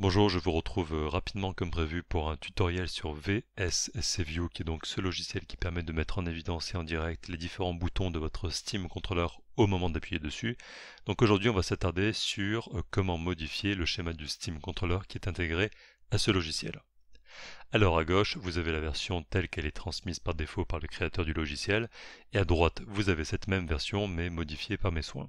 Bonjour, je vous retrouve euh, rapidement comme prévu pour un tutoriel sur VSC qui est donc ce logiciel qui permet de mettre en évidence et en direct les différents boutons de votre Steam Controller au moment d'appuyer dessus. Donc aujourd'hui on va s'attarder sur euh, comment modifier le schéma du Steam Controller qui est intégré à ce logiciel. Alors à gauche, vous avez la version telle qu'elle est transmise par défaut par le créateur du logiciel, et à droite, vous avez cette même version mais modifiée par mes soins.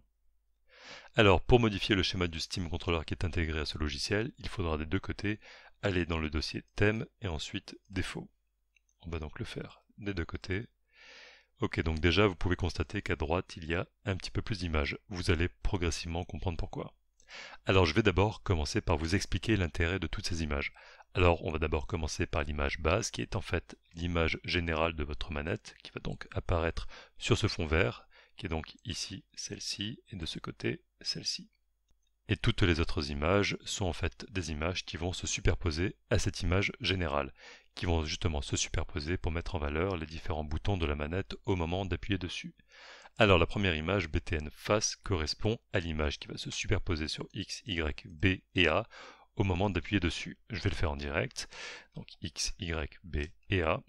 Alors, pour modifier le schéma du Steam Controller qui est intégré à ce logiciel, il faudra des deux côtés aller dans le dossier thème et ensuite défaut. On va donc le faire des deux côtés. Ok, donc déjà, vous pouvez constater qu'à droite, il y a un petit peu plus d'images. Vous allez progressivement comprendre pourquoi. Alors, je vais d'abord commencer par vous expliquer l'intérêt de toutes ces images. Alors, on va d'abord commencer par l'image base qui est en fait l'image générale de votre manette, qui va donc apparaître sur ce fond vert, qui est donc ici celle-ci et de ce côté celle-ci. Et toutes les autres images sont en fait des images qui vont se superposer à cette image générale, qui vont justement se superposer pour mettre en valeur les différents boutons de la manette au moment d'appuyer dessus. Alors la première image BTN face correspond à l'image qui va se superposer sur X, Y, B et A au moment d'appuyer dessus. Je vais le faire en direct. Donc X, Y, B et A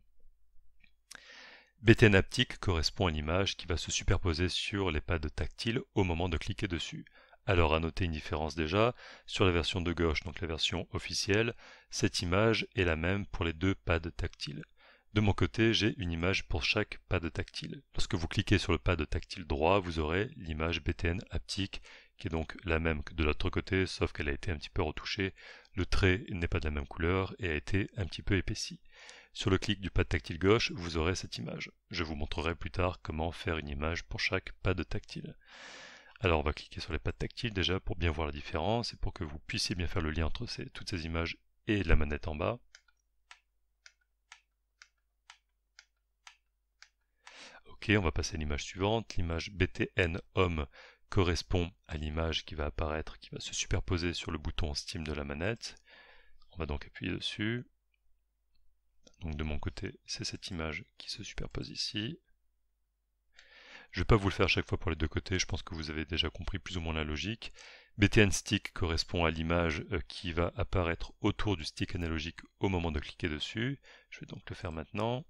aptique correspond à l'image qui va se superposer sur les pads tactiles au moment de cliquer dessus. Alors à noter une différence déjà, sur la version de gauche, donc la version officielle, cette image est la même pour les deux pads tactiles. De mon côté, j'ai une image pour chaque pad tactile. Lorsque vous cliquez sur le pad tactile droit, vous aurez l'image BTN aptique qui est donc la même que de l'autre côté, sauf qu'elle a été un petit peu retouchée. Le trait n'est pas de la même couleur et a été un petit peu épaissi. Sur le clic du pad tactile gauche, vous aurez cette image. Je vous montrerai plus tard comment faire une image pour chaque pad tactile. Alors on va cliquer sur les pads tactiles déjà pour bien voir la différence et pour que vous puissiez bien faire le lien entre toutes ces images et la manette en bas. Ok, on va passer à l'image suivante. L'image BTN Home correspond à l'image qui va apparaître, qui va se superposer sur le bouton Steam de la manette. On va donc appuyer dessus. Donc de mon côté, c'est cette image qui se superpose ici. Je ne vais pas vous le faire à chaque fois pour les deux côtés, je pense que vous avez déjà compris plus ou moins la logique. BTN stick correspond à l'image euh, qui va apparaître autour du stick analogique au moment de cliquer dessus. Je vais donc le faire maintenant.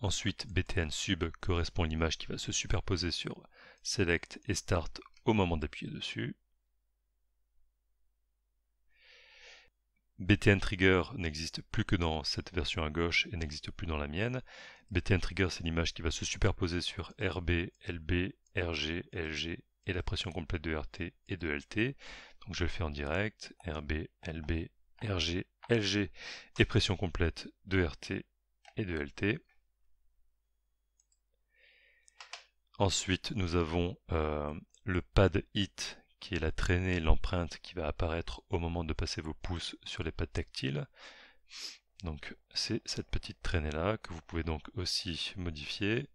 Ensuite, BTN sub correspond à l'image qui va se superposer sur Select et Start au moment d'appuyer dessus. BTN Trigger n'existe plus que dans cette version à gauche et n'existe plus dans la mienne. BTN Trigger, c'est l'image qui va se superposer sur RB, LB, RG, LG et la pression complète de RT et de LT. Donc je le fais en direct. RB, LB, RG, LG et pression complète de RT et de LT. Ensuite, nous avons euh, le pad hit qui est la traînée, l'empreinte qui va apparaître au moment de passer vos pouces sur les pattes tactiles. Donc c'est cette petite traînée là que vous pouvez donc aussi modifier.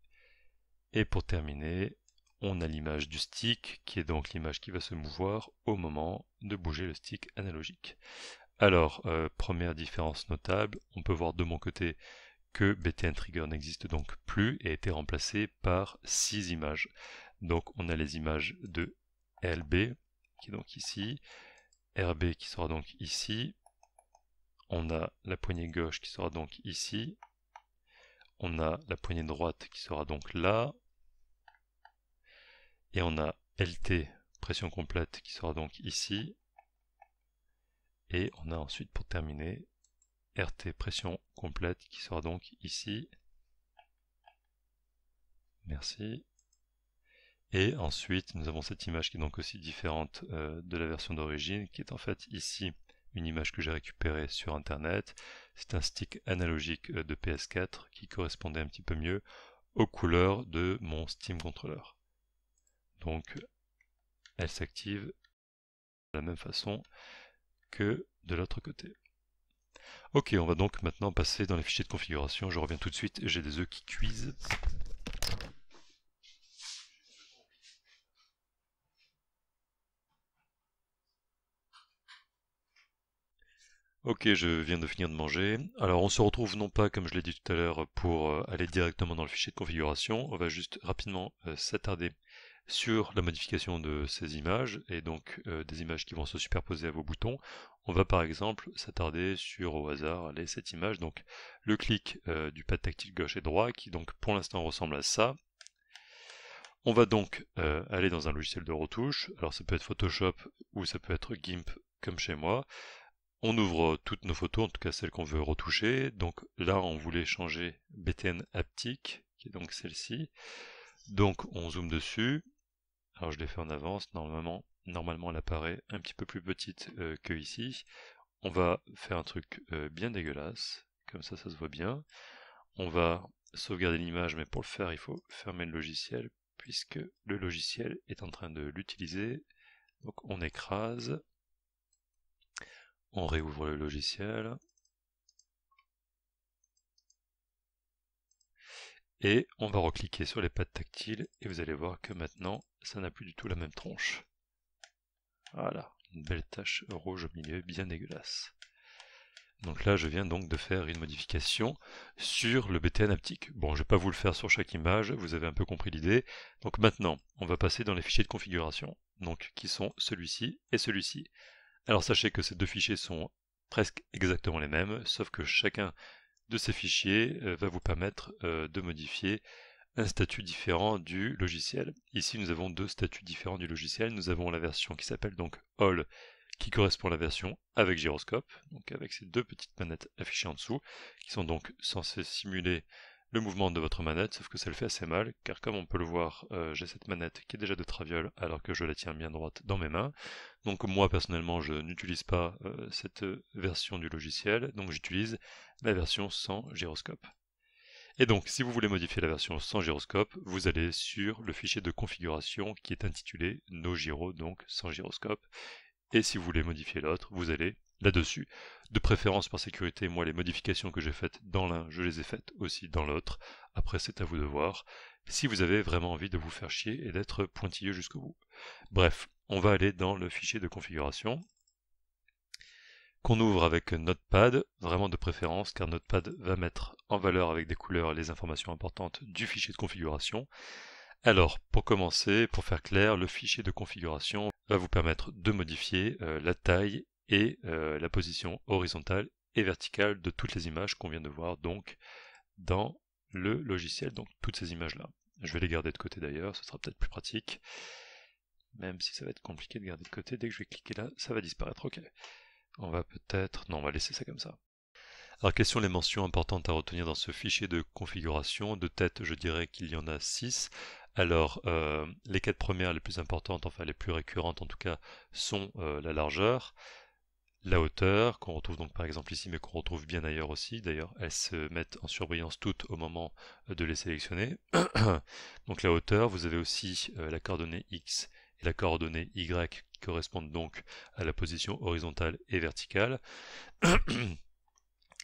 Et pour terminer, on a l'image du stick qui est donc l'image qui va se mouvoir au moment de bouger le stick analogique. Alors, euh, première différence notable, on peut voir de mon côté que BTN Trigger n'existe donc plus et a été remplacé par 6 images. Donc on a les images de LB, qui est donc ici, RB qui sera donc ici, on a la poignée gauche qui sera donc ici, on a la poignée droite qui sera donc là, et on a LT, pression complète, qui sera donc ici, et on a ensuite pour terminer RT, pression complète, qui sera donc ici. Merci. Et ensuite, nous avons cette image qui est donc aussi différente euh, de la version d'origine, qui est en fait ici une image que j'ai récupérée sur Internet. C'est un stick analogique euh, de PS4 qui correspondait un petit peu mieux aux couleurs de mon Steam Controller. Donc, elle s'active de la même façon que de l'autre côté. Ok, on va donc maintenant passer dans les fichiers de configuration. Je reviens tout de suite, j'ai des œufs qui cuisent. Ok, je viens de finir de manger. Alors on se retrouve non pas comme je l'ai dit tout à l'heure pour euh, aller directement dans le fichier de configuration, on va juste rapidement euh, s'attarder sur la modification de ces images et donc euh, des images qui vont se superposer à vos boutons. On va par exemple s'attarder sur au hasard cette cette image. donc le clic du pad tactile gauche et droit qui donc pour l'instant ressemble à ça. On va donc aller dans un logiciel de retouche, alors ça peut être Photoshop ou ça peut être GIMP comme chez moi on ouvre toutes nos photos, en tout cas celles qu'on veut retoucher. Donc là, on voulait changer BTN aptique, qui est donc celle-ci. Donc on zoome dessus. Alors je l'ai fait en avance. Normalement, normalement elle apparaît un petit peu plus petite euh, que ici. On va faire un truc euh, bien dégueulasse. Comme ça, ça se voit bien. On va sauvegarder l'image, mais pour le faire, il faut fermer le logiciel, puisque le logiciel est en train de l'utiliser. Donc on écrase, on réouvre le logiciel. Et on va recliquer sur les pattes tactiles et vous allez voir que maintenant, ça n'a plus du tout la même tronche. Voilà, une belle tache rouge au milieu, bien dégueulasse. Donc là, je viens donc de faire une modification sur le BTN haptique. Bon, je ne vais pas vous le faire sur chaque image, vous avez un peu compris l'idée. Donc maintenant, on va passer dans les fichiers de configuration, donc qui sont celui-ci et celui-ci. Alors sachez que ces deux fichiers sont presque exactement les mêmes, sauf que chacun de ces fichiers euh, va vous permettre euh, de modifier un statut différent du logiciel. Ici, nous avons deux statuts différents du logiciel. Nous avons la version qui s'appelle donc All, qui correspond à la version avec gyroscope, donc avec ces deux petites manettes affichées en dessous, qui sont donc censées simuler le mouvement de votre manette, sauf que ça le fait assez mal, car comme on peut le voir, euh, j'ai cette manette qui est déjà de traviole, alors que je la tiens bien droite dans mes mains. Donc moi, personnellement, je n'utilise pas euh, cette euh, version du logiciel, donc j'utilise la version sans gyroscope. Et donc, si vous voulez modifier la version sans gyroscope, vous allez sur le fichier de configuration qui est intitulé NoGyro, donc sans gyroscope. Et si vous voulez modifier l'autre, vous allez là-dessus. De préférence par sécurité, moi les modifications que j'ai faites dans l'un, je les ai faites aussi dans l'autre. Après c'est à vous de voir si vous avez vraiment envie de vous faire chier et d'être pointilleux jusqu'au bout. Bref, on va aller dans le fichier de configuration qu'on ouvre avec Notepad, vraiment de préférence car Notepad va mettre en valeur avec des couleurs les informations importantes du fichier de configuration. Alors, pour commencer, pour faire clair, le fichier de configuration va vous permettre de modifier euh, la taille et euh, la position horizontale et verticale de toutes les images qu'on vient de voir donc dans le logiciel, donc toutes ces images-là. Je vais les garder de côté d'ailleurs, ce sera peut-être plus pratique, même si ça va être compliqué de garder de côté, dès que je vais cliquer là, ça va disparaître, ok. On va peut-être... Non, on va laisser ça comme ça. Alors, quelles sont les mentions importantes à retenir dans ce fichier de configuration De tête, je dirais qu'il y en a 6. Alors, euh, les quatre premières les plus importantes, enfin les plus récurrentes en tout cas, sont euh, la largeur, la hauteur, qu'on retrouve donc par exemple ici, mais qu'on retrouve bien ailleurs aussi. D'ailleurs, elles se mettent en surbrillance toutes au moment euh, de les sélectionner. donc la hauteur, vous avez aussi euh, la coordonnée X et la coordonnée Y qui correspondent donc à la position horizontale et verticale.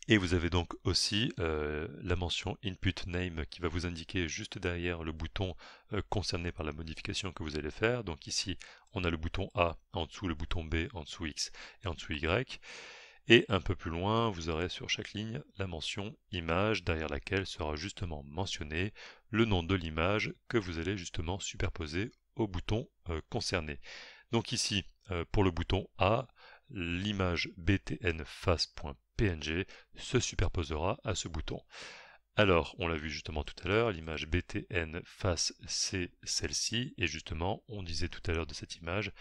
Et vous avez donc aussi euh, la mention input name qui va vous indiquer juste derrière le bouton euh, concerné par la modification que vous allez faire. Donc ici, on a le bouton A en dessous, le bouton B en dessous X et en dessous Y. Et un peu plus loin, vous aurez sur chaque ligne la mention image derrière laquelle sera justement mentionné le nom de l'image que vous allez justement superposer au bouton euh, concerné. Donc ici, pour le bouton A, l'image btnface.p. PNG se superposera à ce bouton. Alors, on l'a vu justement tout à l'heure, l'image BTN face c'est celle-ci, et justement, on disait tout à l'heure de cette image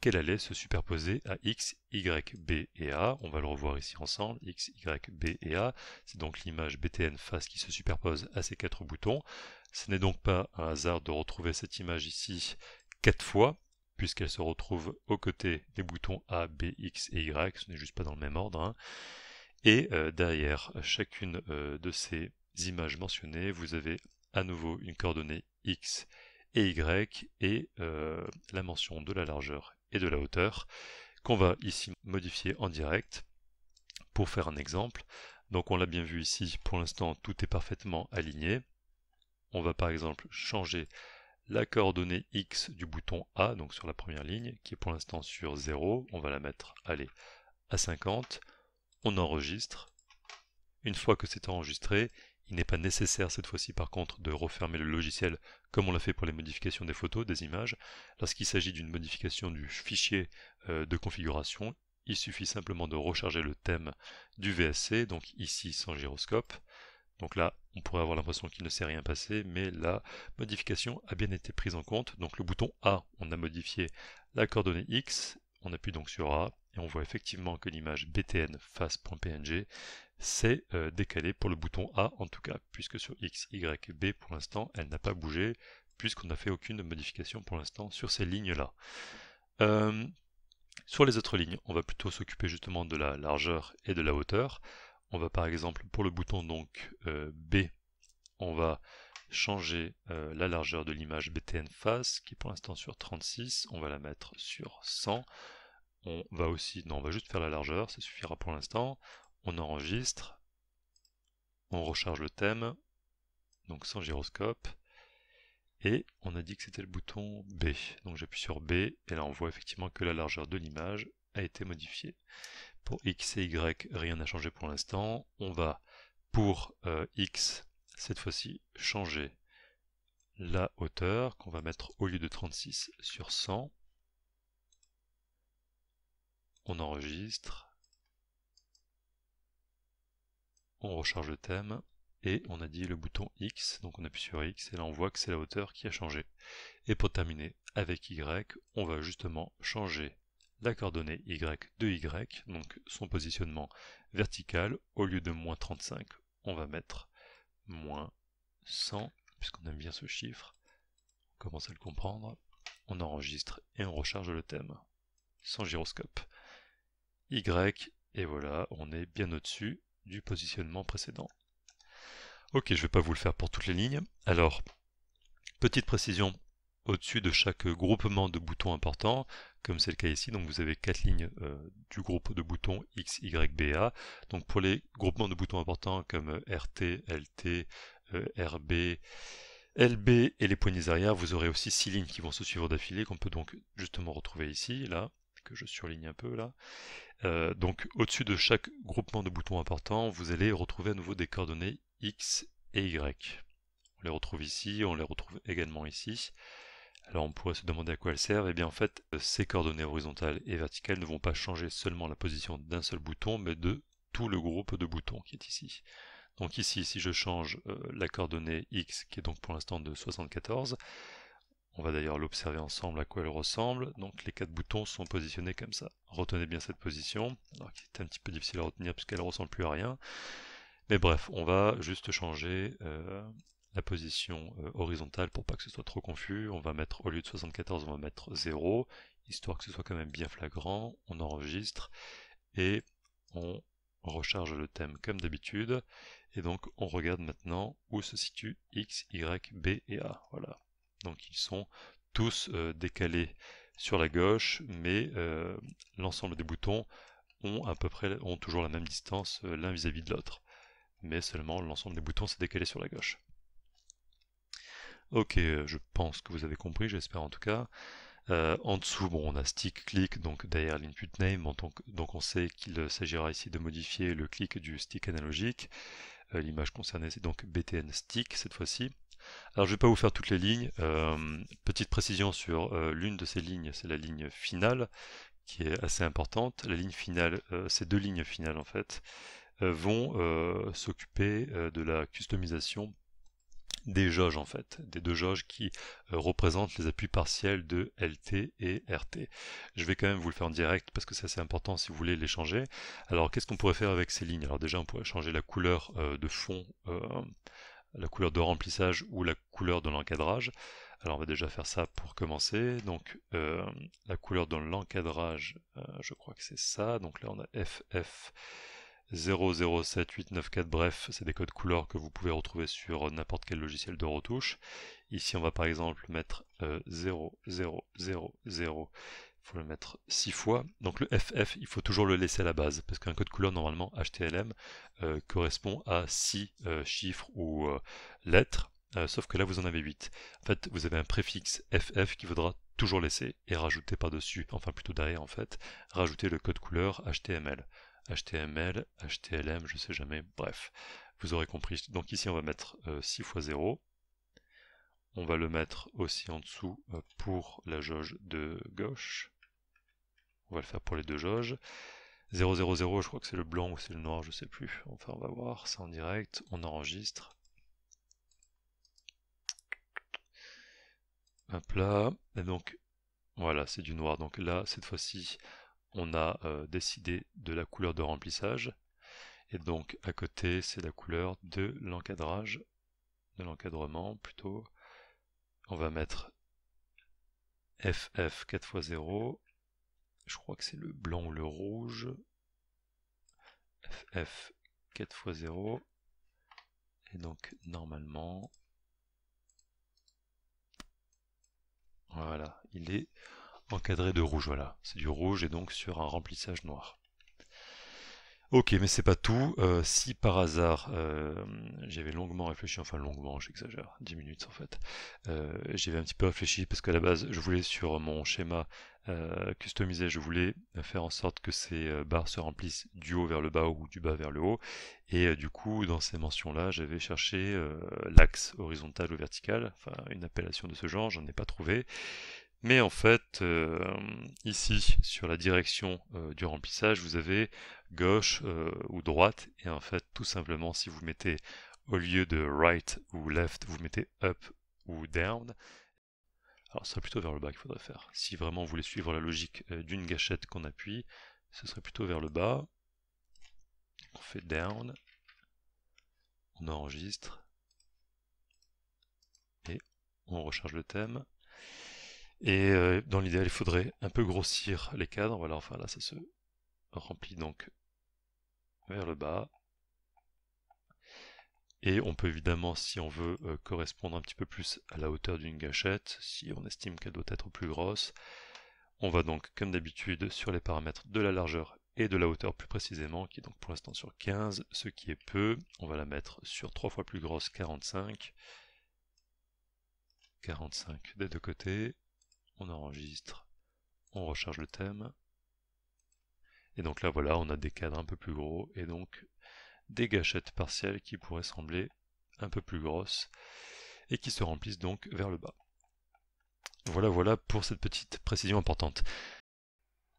qu'elle allait se superposer à X, Y, B et A. On va le revoir ici ensemble, X, Y, B et A. C'est donc l'image BTN face qui se superpose à ces quatre boutons. Ce n'est donc pas un hasard de retrouver cette image ici quatre fois, puisqu'elle se retrouve aux côtés des boutons A, B, X et Y, ce n'est juste pas dans le même ordre. Hein. Et euh, derrière chacune euh, de ces images mentionnées, vous avez à nouveau une coordonnée X et Y et euh, la mention de la largeur et de la hauteur qu'on va ici modifier en direct pour faire un exemple. Donc on l'a bien vu ici, pour l'instant tout est parfaitement aligné. On va par exemple changer la coordonnée X du bouton A, donc sur la première ligne, qui est pour l'instant sur 0, on va la mettre, allez, à 50 on enregistre. Une fois que c'est enregistré, il n'est pas nécessaire cette fois-ci par contre de refermer le logiciel comme on l'a fait pour les modifications des photos, des images. Lorsqu'il s'agit d'une modification du fichier euh, de configuration, il suffit simplement de recharger le thème du VSC, donc ici sans gyroscope. Donc là, on pourrait avoir l'impression qu'il ne s'est rien passé, mais la modification a bien été prise en compte. Donc le bouton A, on a modifié la coordonnée X, on appuie donc sur A, et on voit effectivement que l'image btn face.png s'est euh, décalée pour le bouton A en tout cas, puisque sur X, Y, B pour l'instant, elle n'a pas bougé, puisqu'on n'a fait aucune modification pour l'instant sur ces lignes-là. Euh, sur les autres lignes, on va plutôt s'occuper justement de la largeur et de la hauteur. On va par exemple, pour le bouton donc euh, B, on va changer la largeur de l'image BTN face, qui est pour l'instant sur 36, on va la mettre sur 100 on va aussi, non, on va juste faire la largeur, ça suffira pour l'instant. On enregistre, on recharge le thème, donc sans gyroscope, et on a dit que c'était le bouton B. Donc j'appuie sur B, et là on voit effectivement que la largeur de l'image a été modifiée. Pour X et Y, rien n'a changé pour l'instant. On va, pour euh, X, cette fois-ci, changer la hauteur qu'on va mettre au lieu de 36 sur 100 on enregistre, on recharge le thème, et on a dit le bouton X, donc on appuie sur X, et là on voit que c'est la hauteur qui a changé. Et pour terminer avec Y, on va justement changer la coordonnée Y de Y, donc son positionnement vertical, au lieu de moins 35, on va mettre moins 100, puisqu'on aime bien ce chiffre, on commence à le comprendre, on enregistre et on recharge le thème, sans gyroscope. Y, et voilà, on est bien au-dessus du positionnement précédent. Ok, je ne vais pas vous le faire pour toutes les lignes. Alors, petite précision, au-dessus de chaque groupement de boutons importants, comme c'est le cas ici, donc vous avez quatre lignes euh, du groupe de boutons X, Y, B A. Donc pour les groupements de boutons importants comme euh, RT, LT, euh, RB, LB et les poignées arrière, vous aurez aussi six lignes qui vont se suivre d'affilée, qu'on peut donc justement retrouver ici, là, que je surligne un peu là. Euh, donc au-dessus de chaque groupement de boutons importants, vous allez retrouver à nouveau des coordonnées X et Y. On les retrouve ici, on les retrouve également ici. Alors on pourrait se demander à quoi elles servent. Et eh bien en fait, euh, ces coordonnées horizontales et verticales ne vont pas changer seulement la position d'un seul bouton, mais de tout le groupe de boutons qui est ici. Donc ici, si je change euh, la coordonnée X, qui est donc pour l'instant de 74, on va d'ailleurs l'observer ensemble à quoi elle ressemble. Donc les quatre boutons sont positionnés comme ça. Retenez bien cette position, c'est qui est un petit peu difficile à retenir puisqu'elle ne ressemble plus à rien. Mais bref, on va juste changer euh, la position euh, horizontale pour pas que ce soit trop confus. On va mettre, au lieu de 74, on va mettre 0, histoire que ce soit quand même bien flagrant. On enregistre et on recharge le thème comme d'habitude. Et donc on regarde maintenant où se situent X, Y, B et A. Voilà. Donc ils sont tous euh, décalés sur la gauche, mais euh, l'ensemble des boutons ont à peu près ont toujours la même distance euh, l'un vis-à-vis de l'autre. Mais seulement l'ensemble des boutons s'est décalé sur la gauche. Ok, je pense que vous avez compris, j'espère en tout cas. en dessous, bon, on a stick click, donc derrière l'input name, donc, on sait qu'il s'agira ici de modifier le clic du stick analogique. Euh, l'image concernée, c'est donc BTN Stick cette fois-ci. Alors je ne vais pas vous faire toutes les lignes. Euh, petite précision sur euh, l'une de ces lignes, c'est la ligne finale qui est assez importante. La ligne finale, ces deux lignes finales en fait, vont s'occuper de la customisation des jauges en fait, des deux jauges qui euh, représentent les appuis partiels de LT et RT. Je vais quand même vous le faire en direct parce que c'est assez important si vous voulez les changer. Alors qu'est-ce qu'on pourrait faire avec ces lignes Alors déjà on pourrait changer la couleur euh, de fond, euh, la couleur de remplissage ou la couleur de l'encadrage. Alors on va déjà faire ça pour commencer. Donc la couleur de l'encadrage, je crois que c'est ça. Donc là on a FF 0,07,8,9,4. bref, c'est des codes couleurs que vous pouvez retrouver sur n'importe quel logiciel de retouche. Ici, on va par exemple mettre 0,0,0,0. Euh, il faut le mettre 6 fois. Donc le FF, il faut toujours le laisser à la base, parce qu'un code couleur normalement HTML euh, correspond à 6 euh, chiffres ou lettres, sauf que là vous en avez 8. En fait, vous avez un préfixe FF qui vaudra toujours laisser et rajouter par-dessus, enfin plutôt derrière en fait, rajouter le code couleur HTML. HTML, HTLM, je sais jamais, bref, vous aurez compris. Donc ici on va mettre 6 x 0, on va le mettre aussi en dessous euh, pour la jauge de gauche, on va le faire pour les deux jauges. 0 je crois que c'est le blanc ou c'est le noir, je sais plus, enfin on va voir, c'est en direct, on enregistre. Hop là, et donc voilà, c'est du noir. Donc là, cette fois-ci, on a euh, décidé de la couleur de remplissage. Et donc à côté, c'est la couleur de l'encadrage, de l'encadrement plutôt. On va mettre FF 4x0. Je crois que c'est le blanc ou le rouge. FF 4x0. Et donc normalement, voilà, il est encadré de rouge, voilà. C'est du rouge et donc sur un remplissage noir. Ok, mais c'est pas tout. Euh, si par hasard, euh, j'avais longuement réfléchi, enfin longuement, j'exagère, 10 minutes en fait, euh, j'avais un petit peu réfléchi parce qu'à la base, je voulais sur mon schéma customisé, je voulais faire en sorte que ces barres se remplissent du haut vers le bas ou du bas vers le haut. Et du coup, dans ces mentions-là, j'avais cherché l'axe horizontal ou vertical, enfin une appellation de ce genre, n'en ai pas trouvé. Mais en fait, euh, ici, sur la direction euh, du remplissage, vous avez gauche euh, ou droite. Et en fait, tout simplement, si vous mettez au lieu de right ou left, vous mettez up ou down. Alors, ce serait plutôt vers le bas qu'il faudrait faire. Si vraiment vous voulez suivre la logique d'une gâchette qu'on appuie, ce serait plutôt vers le bas. On fait down. On enregistre. Et on recharge le thème. Et euh, dans l'idéal, il faudrait un peu grossir les cadres. Voilà, enfin là, ça se remplit donc vers le bas. Et on peut évidemment, si on veut, euh, correspondre un petit peu plus à la hauteur d'une gâchette, si on estime qu'elle doit être plus grosse. On va donc, comme d'habitude, sur les paramètres de la largeur et de la hauteur plus précisément, qui est donc pour l'instant sur 15, ce qui est peu. On va la mettre sur 3 fois plus grosse, 45. 45 des deux côtés on enregistre, on recharge le thème. Et donc là voilà, on a des cadres un peu plus gros et donc des gâchettes partielles qui pourraient sembler un peu plus grosses et qui se remplissent donc vers le bas. Voilà, voilà pour cette petite précision importante.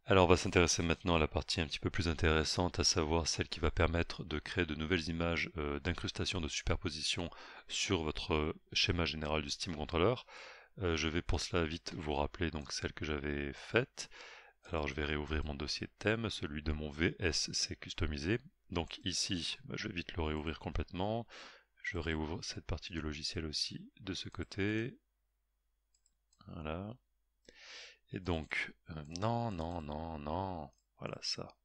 Alors on va s'intéresser maintenant à la partie un petit peu plus intéressante, à savoir celle qui va permettre de créer de nouvelles images euh, d'incrustation de superposition sur votre euh, schéma général du Steam Controller. Euh, je vais pour cela vite vous rappeler donc celle que j'avais faite. Alors je vais réouvrir mon dossier de thème, celui de mon VSC customisé. Donc ici, bah, je vais vite le réouvrir complètement. Je réouvre cette partie du logiciel aussi de ce côté. Voilà. Et donc, euh, non, non, non, non. Voilà ça.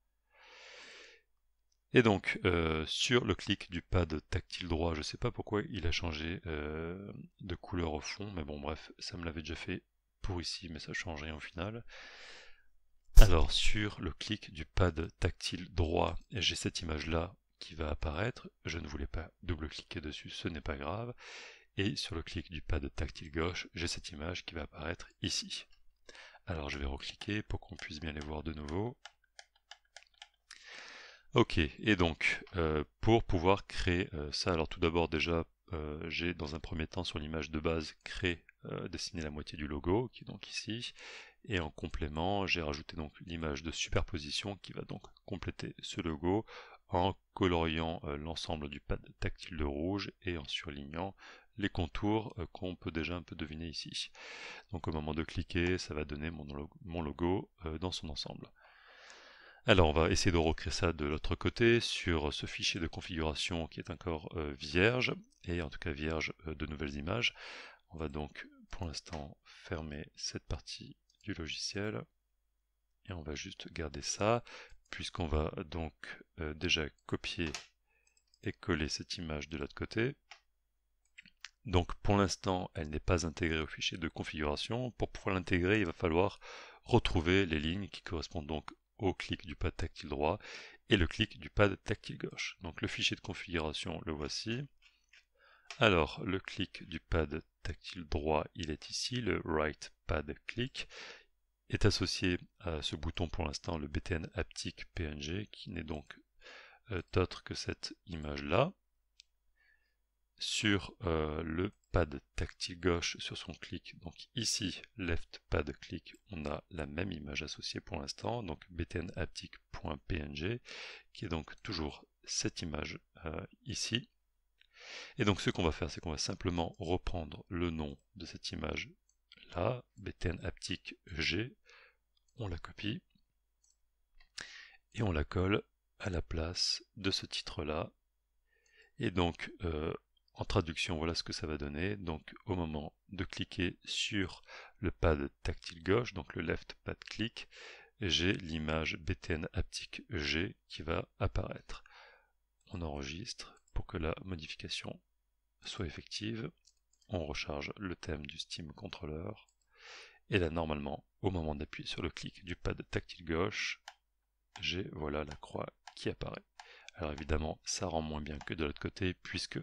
Et donc, euh, sur le clic du pad tactile droit, je ne sais pas pourquoi il a changé euh, de couleur au fond, mais bon, bref, ça me l'avait déjà fait pour ici, mais ça change rien au final. Alors, sur le clic du pad tactile droit, j'ai cette image-là qui va apparaître. Je ne voulais pas double-cliquer dessus, ce n'est pas grave. Et sur le clic du pad tactile gauche, j'ai cette image qui va apparaître ici. Alors, je vais recliquer pour qu'on puisse bien les voir de nouveau. Ok, et donc, euh, pour pouvoir créer euh, ça, alors tout d'abord déjà, euh, j'ai dans un premier temps sur l'image de base créé, dessiné la moitié du logo, qui est donc ici, et en complément, j'ai rajouté donc l'image de superposition qui va donc compléter ce logo en coloriant l'ensemble du pad tactile de rouge et en surlignant les contours qu'on peut déjà un peu deviner ici. Donc au moment de cliquer, ça va donner mon logo dans son ensemble. Alors on va essayer de recréer ça de l'autre côté sur ce fichier de configuration qui est encore euh, vierge et en tout cas vierge euh, de nouvelles images. On va donc pour l'instant fermer cette partie du logiciel et on va juste garder ça puisqu'on va donc euh, déjà copier et coller cette image de l'autre côté. Donc pour l'instant elle n'est pas intégrée au fichier de configuration. Pour pouvoir l'intégrer il va falloir retrouver les lignes qui correspondent donc au clic du pad tactile droit et le clic du pad tactile gauche. Donc le fichier de configuration, le voici. Alors, le clic du pad tactile droit, il est ici, le right pad click est associé à ce bouton pour l'instant le btn Haptic png qui n'est donc d'autre euh, autre que cette image là sur euh, le pad tactile gauche sur son clic. Donc ici, left pad clic on a la même image associée pour l'instant, donc btnaptic.png, qui est donc toujours cette image euh, ici. Et donc ce qu'on va faire, c'est qu'on va simplement reprendre le nom de cette image là, btnaptic g, on la copie, et on la colle à la place de ce titre là. Et donc euh, en traduction, voilà ce que ça va donner. Donc au moment de cliquer sur le pad tactile gauche, donc le left pad click, j'ai l'image BTN haptique G qui va apparaître. On enregistre pour que la modification soit effective. On recharge le thème du Steam Controller. Et là, normalement, au moment d'appuyer sur le clic du pad tactile gauche, j'ai voilà la croix qui apparaît. Alors évidemment, ça rend moins bien que de l'autre côté, puisque,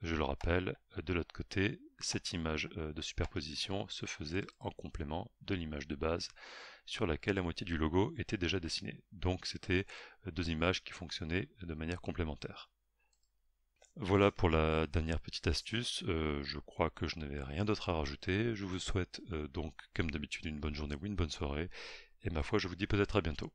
je le rappelle, euh, de l'autre côté, cette image euh, de superposition se faisait en complément de l'image de base sur laquelle la moitié du logo était déjà dessinée. Donc c'était euh, deux images qui fonctionnaient de manière complémentaire. Voilà pour la dernière petite astuce, je crois que je n'avais rien d'autre à rajouter, je vous souhaite donc comme d'habitude une bonne journée ou une bonne soirée, et ma foi je vous dis peut-être à bientôt.